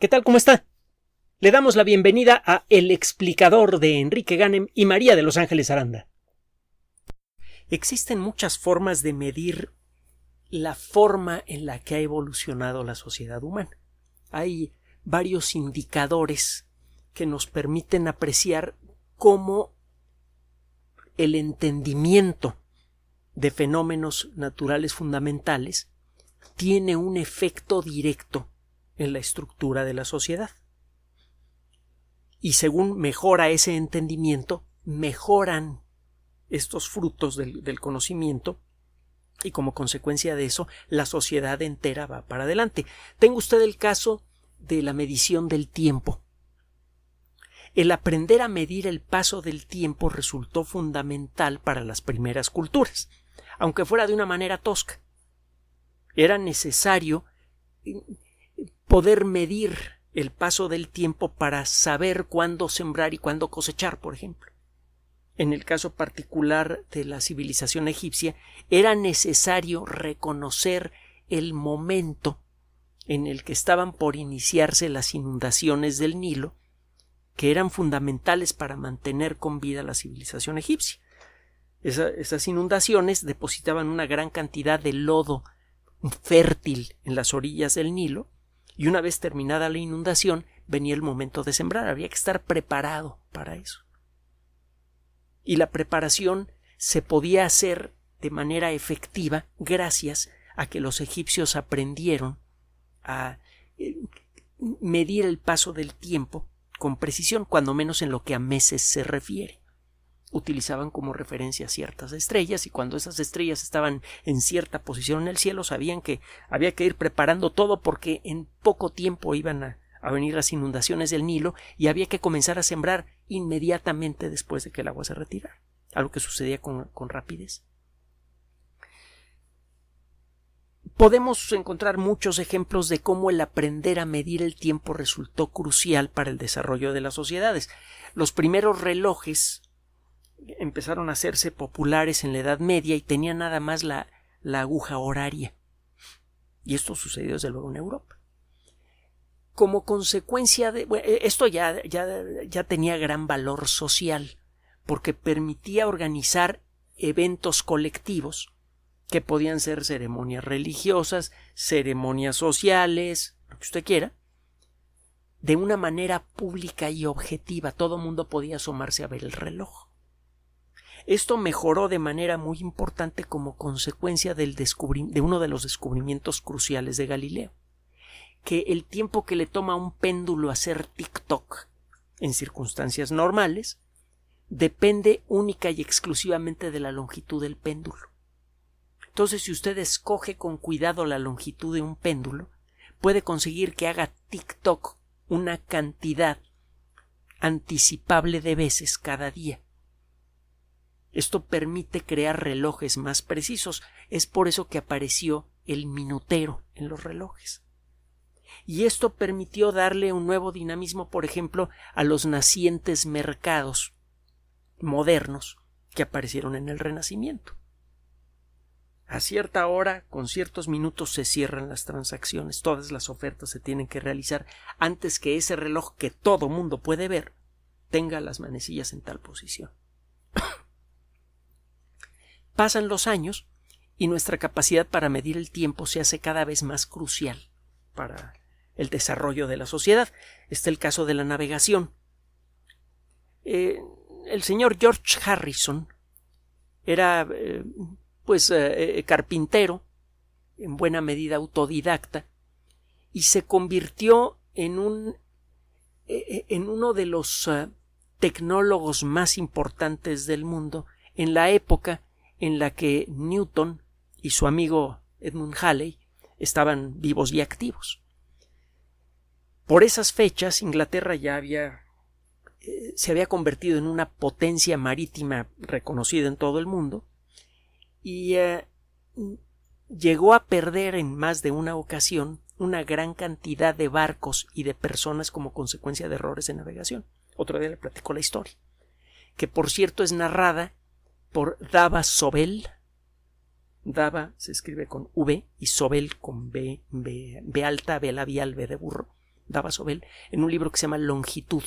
¿Qué tal? ¿Cómo está? Le damos la bienvenida a El explicador de Enrique Ganem y María de Los Ángeles Aranda. Existen muchas formas de medir la forma en la que ha evolucionado la sociedad humana. Hay varios indicadores que nos permiten apreciar cómo el entendimiento de fenómenos naturales fundamentales tiene un efecto directo en la estructura de la sociedad. Y según mejora ese entendimiento, mejoran estos frutos del, conocimiento y como consecuencia de eso la sociedad entera va para adelante. Tengo usted el caso de la medición del tiempo. El aprender a medir el paso del tiempo resultó fundamental para las primeras culturas, aunque fuera de una manera tosca. Era necesario poder medir el paso del tiempo para saber cuándo sembrar y cuándo cosechar, por ejemplo. En el caso particular de la civilización egipcia, era necesario reconocer el momento en el que estaban por iniciarse las inundaciones del Nilo, que eran fundamentales para mantener con vida la civilización egipcia. esas inundaciones depositaban una gran cantidad de lodo fértil en las orillas del Nilo, y una vez terminada la inundación venía el momento de sembrar, había que estar preparado para eso. Y la preparación se podía hacer de manera efectiva gracias a que los egipcios aprendieron a eh, medir el paso del tiempo con precisión, cuando menos en lo que a meses se refiere utilizaban como referencia ciertas estrellas y cuando esas estrellas estaban en cierta posición en el cielo sabían que había que ir preparando todo porque en poco tiempo iban a, venir las inundaciones del Nilo y había que comenzar a sembrar inmediatamente después de que el agua se retirara, algo que sucedía con rapidez. Podemos encontrar muchos ejemplos de cómo el aprender a medir el tiempo resultó crucial para el desarrollo de las sociedades. Los primeros relojes empezaron a hacerse populares en la Edad Media y tenían nada más la, la aguja horaria. Y esto sucedió desde luego en Europa. Como consecuencia de e, esto ya, ya, ya tenía gran valor social, porque permitía organizar eventos colectivos que podían ser ceremonias religiosas, ceremonias sociales, lo que usted quiera, de una manera pública y objetiva. Todo mundo podía asomarse a ver el reloj. Esto mejoró de manera muy importante como consecuencia de uno de los descubrimientos cruciales de Galileo, que el tiempo que le toma a un péndulo hacer tic-toc en circunstancias normales depende única y exclusivamente de la longitud del péndulo. Entonces, si usted escoge con cuidado la longitud de un péndulo, puede conseguir que haga tic-toc una cantidad anticipable de veces cada día. Esto permite crear relojes más precisos. Es por eso que apareció el minutero en los relojes. Y esto permitió darle un nuevo dinamismo, por ejemplo, a los nacientes mercados modernos que aparecieron en el Renacimiento. A cierta hora, con ciertos minutos, se cierran las transacciones, todas las ofertas se tienen que realizar antes que ese reloj que todo mundo puede ver tenga las manecillas en tal posición. Pasan los años y nuestra capacidad para medir el tiempo se hace cada vez más crucial para el desarrollo de la sociedad. es el caso de la navegación. Eh, el señor George Harrison era eh, pues eh, carpintero, en buena medida autodidacta, y se convirtió en un en uno de los tecnólogos más importantes del mundo en la época en la que Newton y su amigo Edmund Halley estaban vivos y activos. Por esas fechas Inglaterra ya había eh, se había convertido en una potencia marítima reconocida en todo el mundo y eh, llegó a perder en más de una ocasión una gran cantidad de barcos y de personas como consecuencia de errores de navegación. Otra día le platicó la historia, que por cierto es narrada por Dava Sobel. Dava se escribe con V y Sobel con B, B, B alta, B labial, B de burro. Dava Sobel, en un libro que se llama Longitud.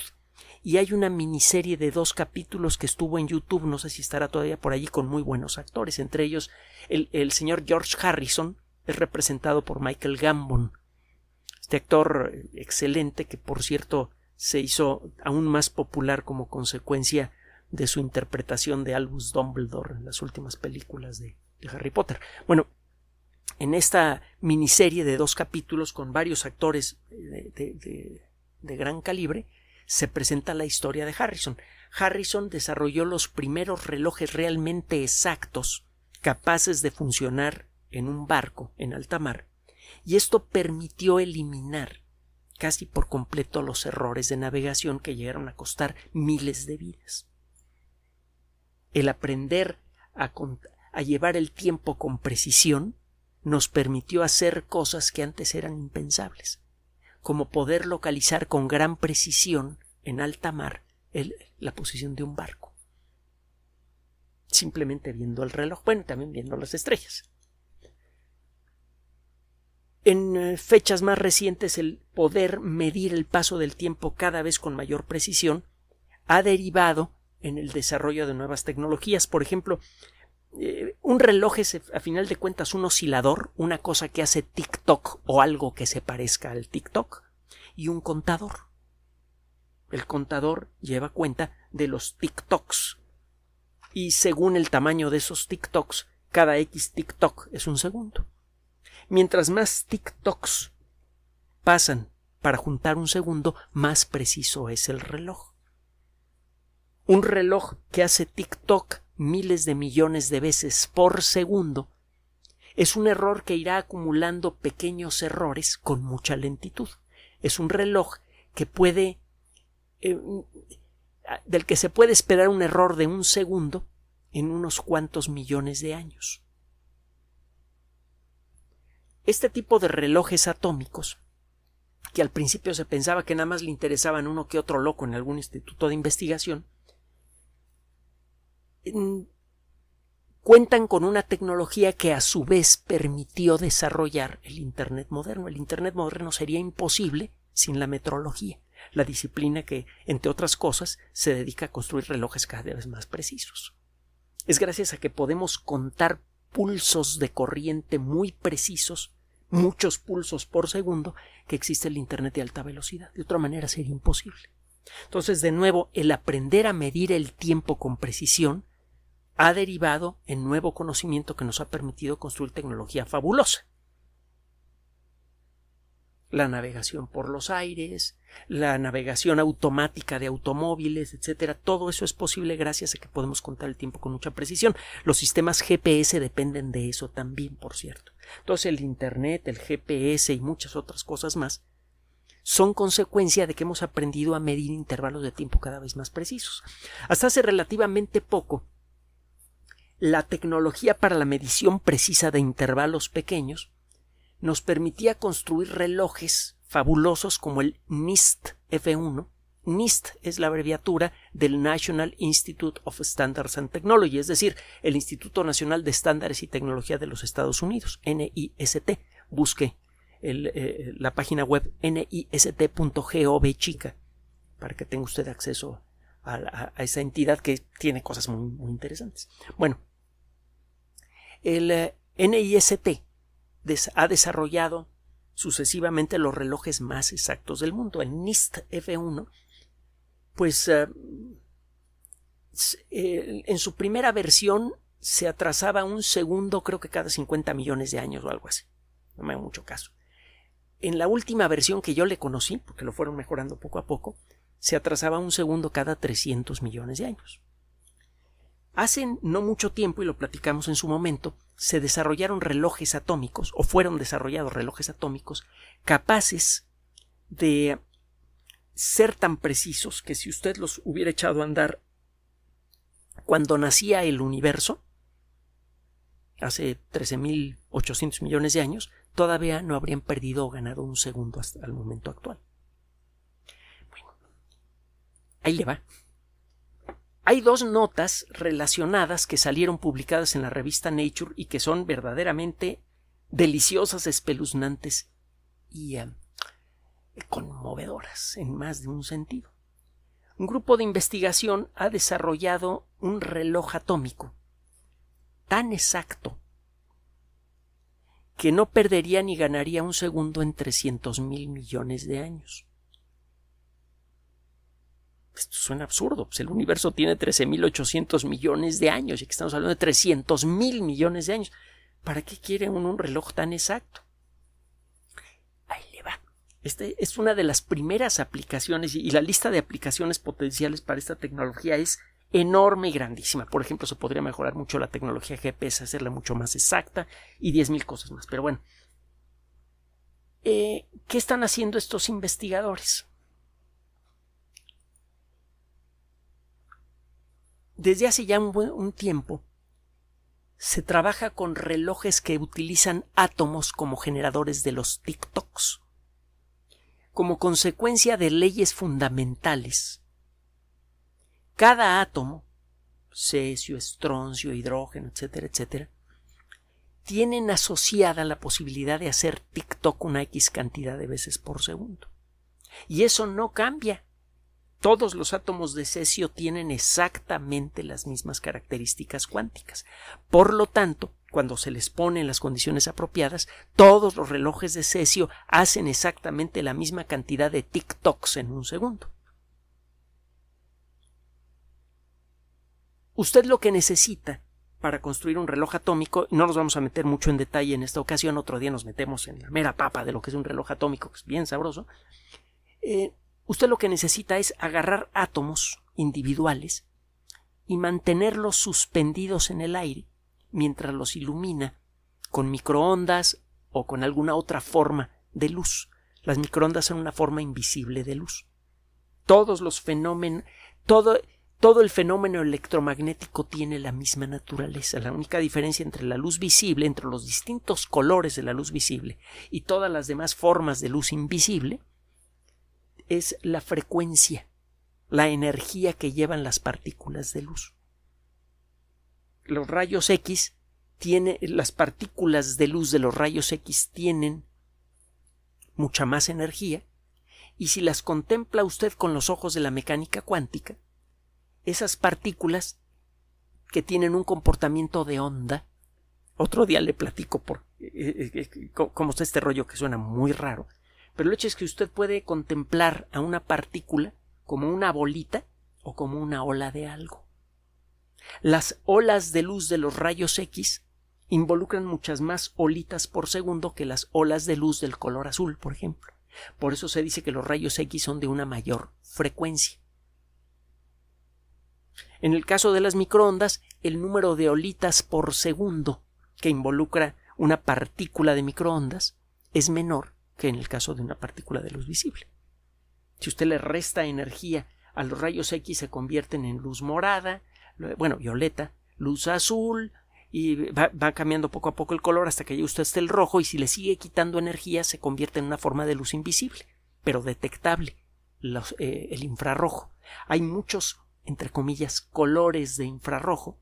Y hay una miniserie de dos capítulos que estuvo en YouTube, no sé si estará todavía por allí, con muy buenos actores. Entre ellos, el, el señor George Harrison es representado por Michael Gambon. Este actor eh, excelente que, por cierto, se hizo aún más popular como consecuencia de su interpretación de Albus Dumbledore en las últimas películas de, Harry Potter. Bueno, en esta miniserie de dos capítulos con varios actores eh, de gran calibre, se presenta la historia de Harrison. Harrison desarrolló los primeros relojes realmente exactos capaces de funcionar en un barco en alta mar, y esto permitió eliminar casi por completo los errores de navegación que llegaron a costar miles de vidas el aprender a, llevar el tiempo con precisión nos permitió hacer cosas que antes eran impensables, como poder localizar con gran precisión en alta mar la posición de un barco, simplemente viendo el reloj, bueno, también viendo las estrellas. En eh, fechas más recientes el poder medir el paso del tiempo cada vez con mayor precisión ha derivado en el desarrollo de nuevas tecnologías. Por ejemplo, eh, un reloj es a final de cuentas un oscilador, una cosa que hace TikTok o algo que se parezca al TikTok, y un contador. El contador lleva cuenta de los TikToks. Y según el tamaño de esos TikToks, cada X TikTok es un segundo. Mientras más TikToks pasan para juntar un segundo, más preciso es el reloj un reloj que hace tic-toc miles de millones de veces por segundo, es un error que irá acumulando pequeños errores con mucha lentitud. Es un reloj que puede eh, del que se puede esperar un error de un segundo en unos cuantos millones de años. Este tipo de relojes atómicos, que al principio se pensaba que nada más le interesaban uno que otro loco en algún instituto de investigación, cuentan con una tecnología que a su vez permitió desarrollar el Internet moderno. El Internet moderno sería imposible sin la metrología, la disciplina que, entre otras cosas, se dedica a construir relojes cada vez más precisos. Es gracias a que podemos contar pulsos de corriente muy precisos, muchos pulsos por segundo, que existe el Internet de alta velocidad. De otra manera sería imposible. Entonces, de nuevo, el aprender a medir el tiempo con precisión ha derivado en nuevo conocimiento que nos ha permitido construir tecnología fabulosa. La navegación por los aires, la navegación automática de automóviles, etcétera, todo eso es posible gracias a que podemos contar el tiempo con mucha precisión. Los sistemas GPS dependen de eso también, por cierto. Entonces, el internet, el GPS y muchas otras cosas más son consecuencia de que hemos aprendido a medir intervalos de tiempo cada vez más precisos. Hasta hace relativamente poco, la tecnología para la medición precisa de intervalos pequeños nos permitía construir relojes fabulosos como el NIST F1. NIST es la abreviatura del National Institute of Standards and Technology, es decir, el Instituto Nacional de Estándares y Tecnología de los Estados Unidos, NIST. Busque eh, la página web nist.gov chica para que tenga usted acceso a, a, esa entidad que tiene cosas muy, muy interesantes. Bueno, el eh, NIST ha desarrollado sucesivamente los relojes más exactos del mundo. El NIST F1, pues eh, eh, en su primera versión se atrasaba un segundo, creo que cada 50 millones de años o algo así. No me hago mucho caso. En la última versión que yo le conocí, porque lo fueron mejorando poco a poco, se atrasaba un segundo cada 300 millones de años. Hace no mucho tiempo, y lo platicamos en su momento, se desarrollaron relojes atómicos, o fueron desarrollados relojes atómicos, capaces de ser tan precisos que si usted los hubiera echado a andar cuando nacía el universo, hace 13.800 millones de años, todavía no habrían perdido o ganado un segundo hasta el momento actual. Bueno, ahí le va. Hay dos notas relacionadas que salieron publicadas en la revista Nature y que son verdaderamente deliciosas, espeluznantes y eh, conmovedoras en más de un sentido. Un grupo de investigación ha desarrollado un reloj atómico tan exacto que no perdería ni ganaría un segundo en trescientos mil millones de años. Esto suena absurdo. Pues, el universo tiene 13.800 millones de años y aquí estamos hablando de 300.000 millones de años. ¿Para qué quiere un reloj tan exacto? Ahí le va. Esta es una de las primeras aplicaciones y la lista de aplicaciones potenciales para esta tecnología es enorme y grandísima. Por ejemplo, se podría mejorar mucho la tecnología GPS, hacerla mucho más exacta y 10.000 cosas más. Pero bueno, eh, ¿qué están haciendo estos investigadores? desde hace ya un, tiempo se trabaja con relojes que utilizan átomos como generadores de los TikToks, como consecuencia de leyes fundamentales. Cada átomo, cesio, estroncio, hidrógeno, etcétera, etcétera, tienen asociada la posibilidad de hacer TikTok una X cantidad de veces por segundo. Y eso no cambia. Todos los átomos de cesio tienen exactamente las mismas características cuánticas. Por lo tanto, cuando se les ponen las condiciones apropiadas, todos los relojes de cesio hacen exactamente la misma cantidad de tic-tocs en un segundo. Usted lo que necesita para construir un reloj atómico, no nos vamos a meter mucho en detalle en esta ocasión, otro día nos metemos en la mera papa de lo que es un reloj atómico, que es bien sabroso, eh, Usted lo que necesita es agarrar átomos individuales y mantenerlos suspendidos en el aire mientras los ilumina con microondas o con alguna otra forma de luz. Las microondas son una forma invisible de luz. Todos los fenómenos, todo, todo el fenómeno electromagnético tiene la misma naturaleza. La única diferencia entre la luz visible, entre los distintos colores de la luz visible y todas las demás formas de luz invisible, es la frecuencia, la energía que llevan las partículas de luz. Los rayos X tiene, las partículas de luz de los rayos X tienen mucha más energía y si las contempla usted con los ojos de la mecánica cuántica, esas partículas que tienen un comportamiento de onda, otro día le platico por eh, eh, eh, cómo está este rollo que suena muy raro, pero el hecho es que usted puede contemplar a una partícula como una bolita o como una ola de algo. Las olas de luz de los rayos X involucran muchas más olitas por segundo que las olas de luz del color azul, por ejemplo. Por eso se dice que los rayos X son de una mayor frecuencia. En el caso de las microondas, el número de olitas por segundo que involucra una partícula de microondas es menor que en el caso de una partícula de luz visible. Si usted le resta energía a los rayos X se convierten en luz morada, bueno, violeta, luz azul, y va, cambiando poco a poco el color hasta que ya usted esté el rojo y si le sigue quitando energía se convierte en una forma de luz invisible, pero detectable, eh, el infrarrojo. Hay muchos, entre comillas, colores de infrarrojo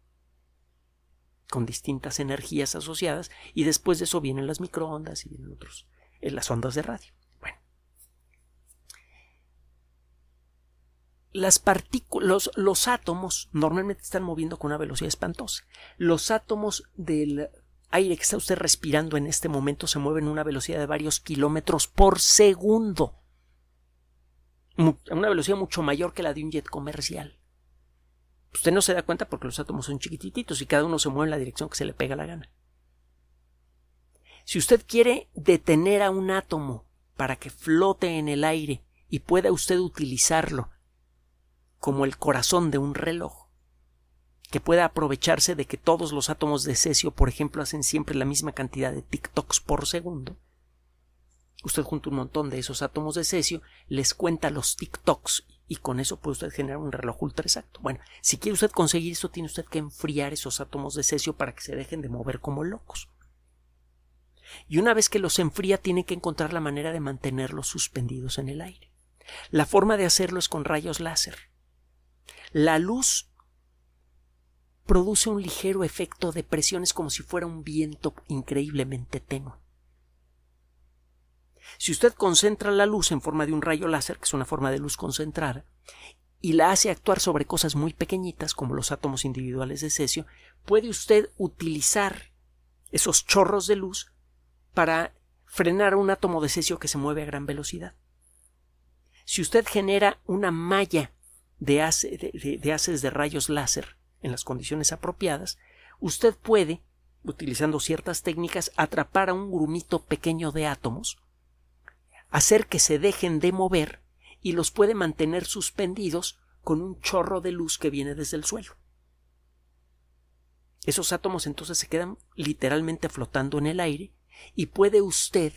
con distintas energías asociadas y después de eso vienen las microondas y vienen otros, en las ondas de radio. Bueno. Las partículas, los átomos normalmente están moviendo con una velocidad espantosa. Los átomos del aire que está usted respirando en este momento se mueven a una velocidad de varios kilómetros por segundo. A una velocidad mucho mayor que la de un jet comercial. Usted no se da cuenta porque los átomos son chiquititos y cada uno se mueve en la dirección que se le pega la gana. Si usted quiere detener a un átomo para que flote en el aire y pueda usted utilizarlo como el corazón de un reloj, que pueda aprovecharse de que todos los átomos de cesio, por ejemplo, hacen siempre la misma cantidad de tic-tocs por segundo, usted junta un montón de esos átomos de cesio, les cuenta los tic-tocs y con eso puede usted generar un reloj ultra exacto. Bueno, si quiere usted conseguir eso, tiene usted que enfriar esos átomos de cesio para que se dejen de mover como locos y una vez que los enfría tiene que encontrar la manera de mantenerlos suspendidos en el aire. La forma de hacerlo es con rayos láser. La luz produce un ligero efecto de presiones como si fuera un viento increíblemente tenue. Si usted concentra la luz en forma de un rayo láser, que es una forma de luz concentrada, y la hace actuar sobre cosas muy pequeñitas como los átomos individuales de cesio, puede usted utilizar esos chorros de luz para frenar un átomo de cesio que se mueve a gran velocidad. Si usted genera una malla de, de haces de rayos láser en las condiciones apropiadas, usted puede, utilizando ciertas técnicas, atrapar a un grumito pequeño de átomos, hacer que se dejen de mover y los puede mantener suspendidos con un chorro de luz que viene desde el suelo. Esos átomos entonces se quedan literalmente flotando en el aire y puede usted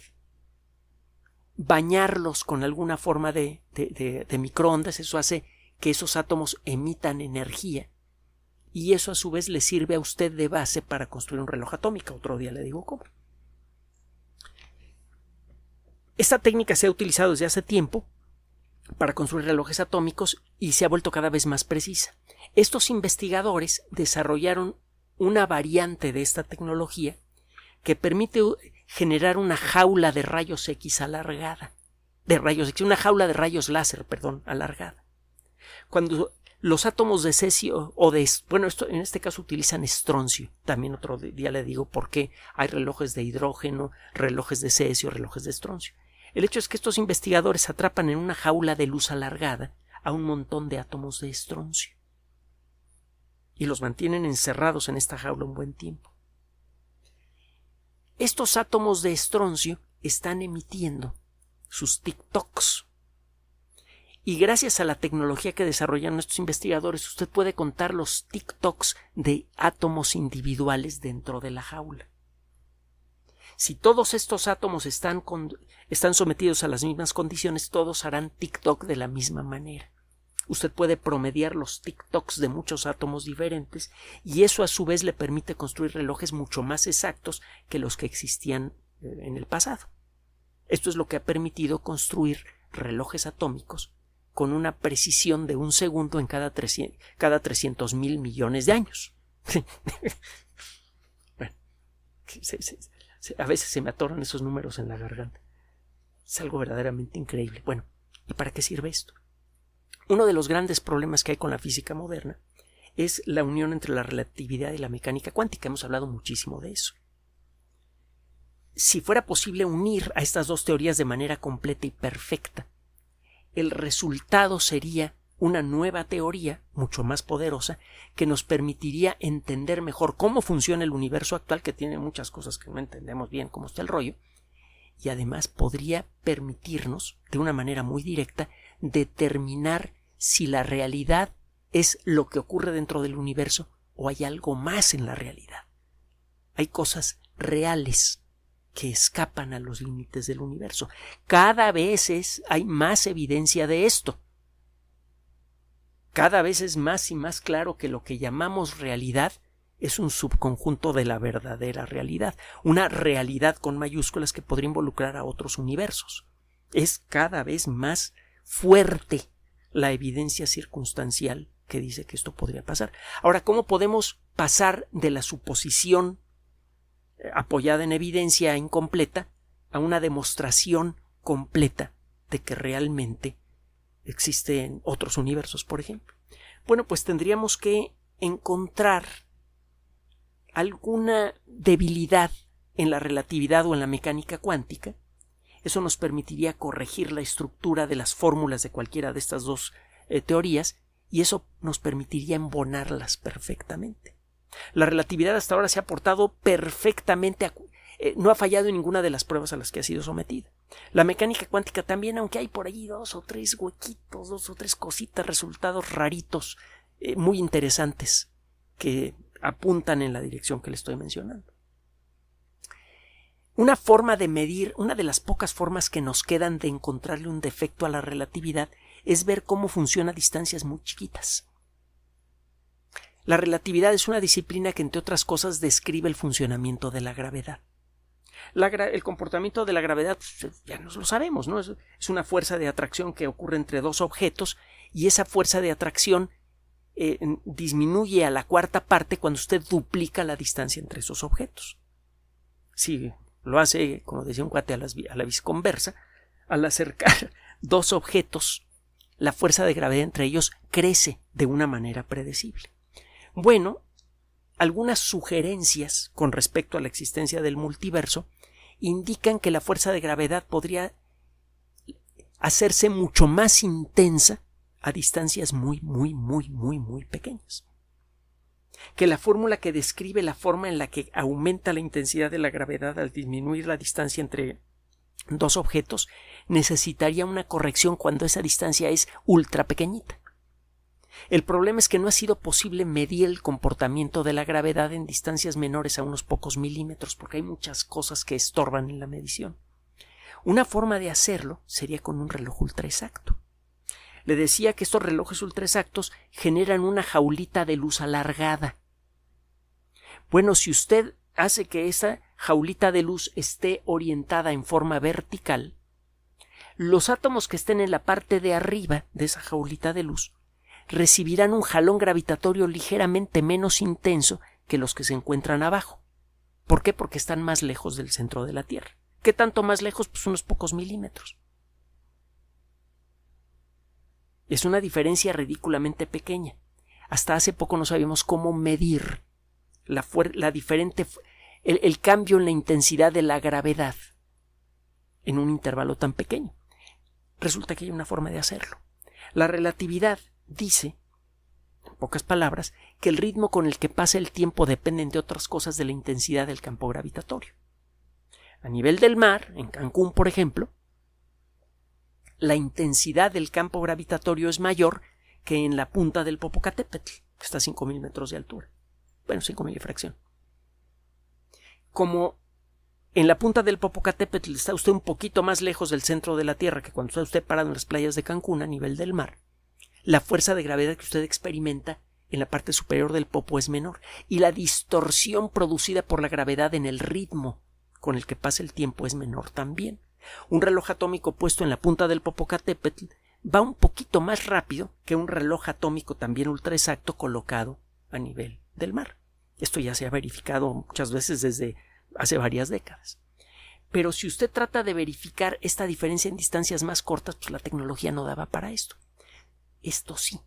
bañarlos con alguna forma de, de, microondas, eso hace que esos átomos emitan energía y eso a su vez le sirve a usted de base para construir un reloj atómico. Otro día le digo cómo. Esta técnica se ha utilizado desde hace tiempo para construir relojes atómicos y se ha vuelto cada vez más precisa. Estos investigadores desarrollaron una variante de esta tecnología que permite generar una jaula de rayos X alargada, de rayos X, una jaula de rayos láser, perdón, alargada. Cuando los átomos de cesio o de, bueno, esto, en este caso utilizan estroncio, también otro día le digo por qué hay relojes de hidrógeno, relojes de cesio, relojes de estroncio. El hecho es que estos investigadores atrapan en una jaula de luz alargada a un montón de átomos de estroncio y los mantienen encerrados en esta jaula un buen tiempo. Estos átomos de estroncio están emitiendo sus TikToks. Y gracias a la tecnología que desarrollan nuestros investigadores, usted puede contar los TikToks de átomos individuales dentro de la jaula. Si todos estos átomos están, están sometidos a las mismas condiciones, todos harán TikTok de la misma manera. Usted puede promediar los tic-tocs de muchos átomos diferentes y eso a su vez le permite construir relojes mucho más exactos que los que existían eh, en el pasado. Esto es lo que ha permitido construir relojes atómicos con una precisión de un segundo en cada 300, mil millones de años. bueno, a veces se me atoran esos números en la garganta. Es algo verdaderamente increíble. Bueno, ¿y para qué sirve esto? Uno de los grandes problemas que hay con la física moderna es la unión entre la relatividad y la mecánica cuántica. Hemos hablado muchísimo de eso. Si fuera posible unir a estas dos teorías de manera completa y perfecta, el resultado sería una nueva teoría, mucho más poderosa, que nos permitiría entender mejor cómo funciona el universo actual, que tiene muchas cosas que no entendemos bien cómo está el rollo, y además podría permitirnos, de una manera muy directa, determinar si la realidad es lo que ocurre dentro del universo o hay algo más en la realidad. Hay cosas reales que escapan a los límites del universo. Cada vez es, hay más evidencia de esto. Cada vez es más y más claro que lo que llamamos realidad es un subconjunto de la verdadera realidad, una realidad con mayúsculas que podría involucrar a otros universos. Es cada vez más fuerte la evidencia circunstancial que dice que esto podría pasar. Ahora, ¿cómo podemos pasar de la suposición eh, apoyada en evidencia incompleta a una demostración completa de que realmente existen otros universos, por ejemplo? Bueno, pues tendríamos que encontrar alguna debilidad en la relatividad o en la mecánica cuántica eso nos permitiría corregir la estructura de las fórmulas de cualquiera de estas dos eh, teorías y eso nos permitiría embonarlas perfectamente. La relatividad hasta ahora se ha portado perfectamente, eh, no ha fallado en ninguna de las pruebas a las que ha sido sometida. La mecánica cuántica también, aunque hay por ahí dos o tres huequitos, dos o tres cositas, resultados raritos, eh, muy interesantes, que apuntan en la dirección que le estoy mencionando. Una forma de medir, una de las pocas formas que nos quedan de encontrarle un defecto a la relatividad es ver cómo funciona a distancias muy chiquitas. La relatividad es una disciplina que, entre otras cosas, describe el funcionamiento de la gravedad. el comportamiento de la gravedad pues, eh, ya nos lo sabemos, ¿no? Es, una fuerza de atracción que ocurre entre dos objetos y esa fuerza de atracción eh, disminuye a la cuarta parte cuando usted duplica la distancia entre esos objetos. Sigue. Lo hace, como decía un cuate, a, la visconversa, al acercar dos objetos, la fuerza de gravedad entre ellos crece de una manera predecible. Bueno, algunas sugerencias con respecto a la existencia del multiverso indican que la fuerza de gravedad podría hacerse mucho más intensa a distancias muy, muy, muy, muy, muy pequeñas que la fórmula que describe la forma en la que aumenta la intensidad de la gravedad al disminuir la distancia entre dos objetos necesitaría una corrección cuando esa distancia es ultra pequeñita. El problema es que no ha sido posible medir el comportamiento de la gravedad en distancias menores a unos pocos milímetros, porque hay muchas cosas que estorban en la medición. Una forma de hacerlo sería con un reloj ultra exacto. Le decía que estos relojes ultraexactos generan una jaulita de luz alargada. Bueno, si usted hace que esa jaulita de luz esté orientada en forma vertical, los átomos que estén en la parte de arriba de esa jaulita de luz recibirán un jalón gravitatorio ligeramente menos intenso que los que se encuentran abajo. ¿Por qué? Porque están más lejos del centro de la Tierra. ¿Qué tanto más lejos? Pues unos pocos milímetros. Es una diferencia ridículamente pequeña. Hasta hace poco no sabíamos cómo medir la, diferente el, cambio en la intensidad de la gravedad en un intervalo tan pequeño. Resulta que hay una forma de hacerlo. La relatividad dice, en pocas palabras, que el ritmo con el que pasa el tiempo depende de otras cosas de la intensidad del campo gravitatorio. A nivel del mar, en Cancún, por ejemplo, la intensidad del campo gravitatorio es mayor que en la punta del Popocatépetl, que está a 5.000 metros de altura. Bueno, 5.000 y fracción. Como en la punta del Popocatépetl está usted un poquito más lejos del centro de la Tierra que cuando está usted parado en las playas de Cancún a nivel del mar, la fuerza de gravedad que usted experimenta en la parte superior del popo es menor y la distorsión producida por la gravedad en el ritmo con el que pasa el tiempo es menor también. Un reloj atómico puesto en la punta del Popocatépetl va un poquito más rápido que un reloj atómico también ultra exacto colocado a nivel del mar. Esto ya se ha verificado muchas veces desde hace varias décadas. Pero si usted trata de verificar esta diferencia en distancias más cortas, pues la tecnología no daba para esto. Esto sí.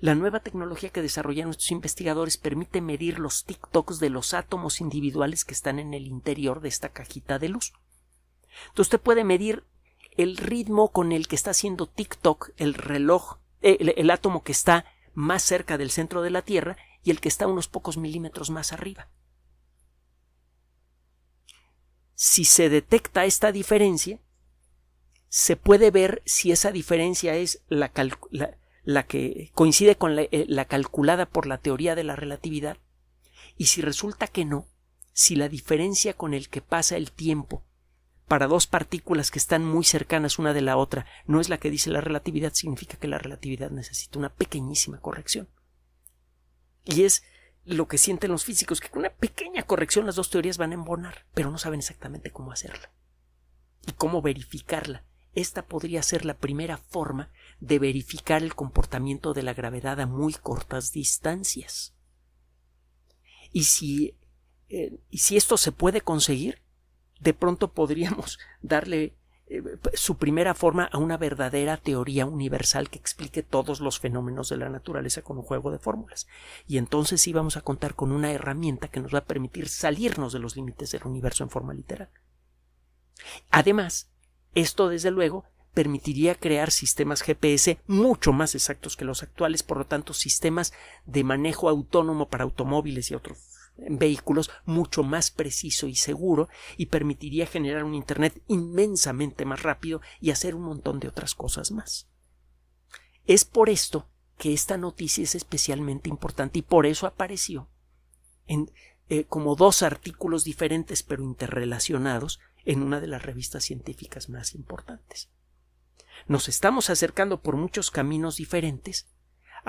La nueva tecnología que desarrollan nuestros investigadores permite medir los tic de los átomos individuales que están en el interior de esta cajita de luz. Entonces usted puede medir el ritmo con el que está haciendo TikTok el reloj, eh, el, átomo que está más cerca del centro de la Tierra y el que está unos pocos milímetros más arriba. Si se detecta esta diferencia, se puede ver si esa diferencia es la, que coincide con eh, la calculada por la teoría de la relatividad y si resulta que no, si la diferencia con el que pasa el tiempo para dos partículas que están muy cercanas una de la otra no es la que dice la relatividad, significa que la relatividad necesita una pequeñísima corrección. Y es lo que sienten los físicos, que con una pequeña corrección las dos teorías van a embonar, pero no saben exactamente cómo hacerla y cómo verificarla. Esta podría ser la primera forma de verificar el comportamiento de la gravedad a muy cortas distancias. Y si, eh, y si esto se puede conseguir, de pronto podríamos darle eh, su primera forma a una verdadera teoría universal que explique todos los fenómenos de la naturaleza con un juego de fórmulas. Y entonces sí vamos a contar con una herramienta que nos va a permitir salirnos de los límites del universo en forma literal. Además, esto desde luego permitiría crear sistemas GPS mucho más exactos que los actuales, por lo tanto sistemas de manejo autónomo para automóviles y otros vehículos mucho más preciso y seguro y permitiría generar un Internet inmensamente más rápido y hacer un montón de otras cosas más. Es por esto que esta noticia es especialmente importante y por eso apareció en, eh, como dos artículos diferentes pero interrelacionados en una de las revistas científicas más importantes. Nos estamos acercando por muchos caminos diferentes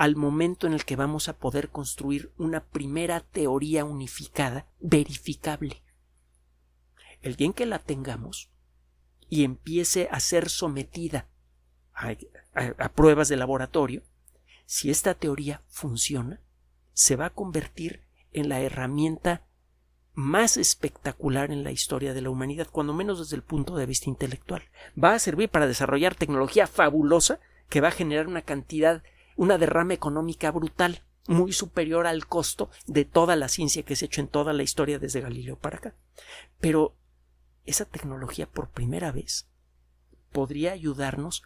al momento en el que vamos a poder construir una primera teoría unificada verificable. El bien que la tengamos y empiece a ser sometida a pruebas de laboratorio, si esta teoría funciona, se va a convertir en la herramienta más espectacular en la historia de la humanidad, cuando menos desde el punto de vista intelectual. Va a servir para desarrollar tecnología fabulosa que va a generar una cantidad una derrama económica brutal, muy superior al costo de toda la ciencia que se ha hecho en toda la historia desde Galileo para acá. Pero esa tecnología por primera vez podría ayudarnos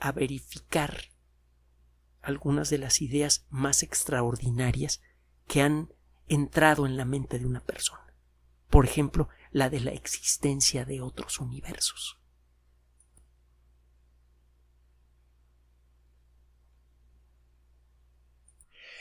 a verificar algunas de las ideas más extraordinarias que han entrado en la mente de una persona. Por ejemplo, la de la existencia de otros universos.